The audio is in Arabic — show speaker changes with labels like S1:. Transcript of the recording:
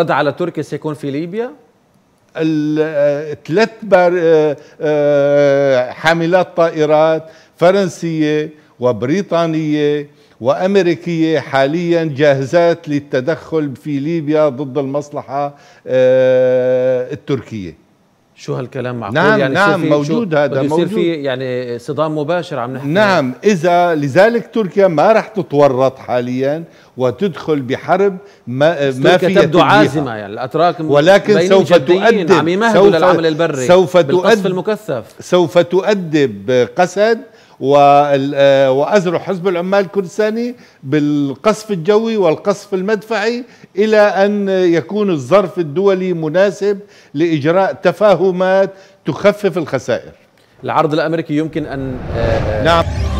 S1: رد على تركيا سيكون في ليبيا الثلاث آه، آه، آه، حاملات طائرات فرنسية وبريطانية وأمريكية حاليا جاهزات للتدخل في ليبيا ضد المصلحة التركية شو هالكلام معقول نعم يعني نعم موجود هذا موجود في
S2: يعني صدام مباشر عم نحكي
S1: يعني. نعم اذا لذلك تركيا ما رح تتورط حاليا وتدخل بحرب ما ما في تبدو عازمه
S3: يعني الاتراك ولكن سوف تؤدب عم للعمل البري سوف تؤدب المكثف
S1: سوف تؤدب قسد آه، وأزرع حزب العمال الكردستاني بالقصف الجوي والقصف المدفعي إلى أن يكون الظرف الدولي مناسب لإجراء تفاهمات تخفف الخسائر
S4: العرض الأمريكي يمكن أن آه، آه، نعم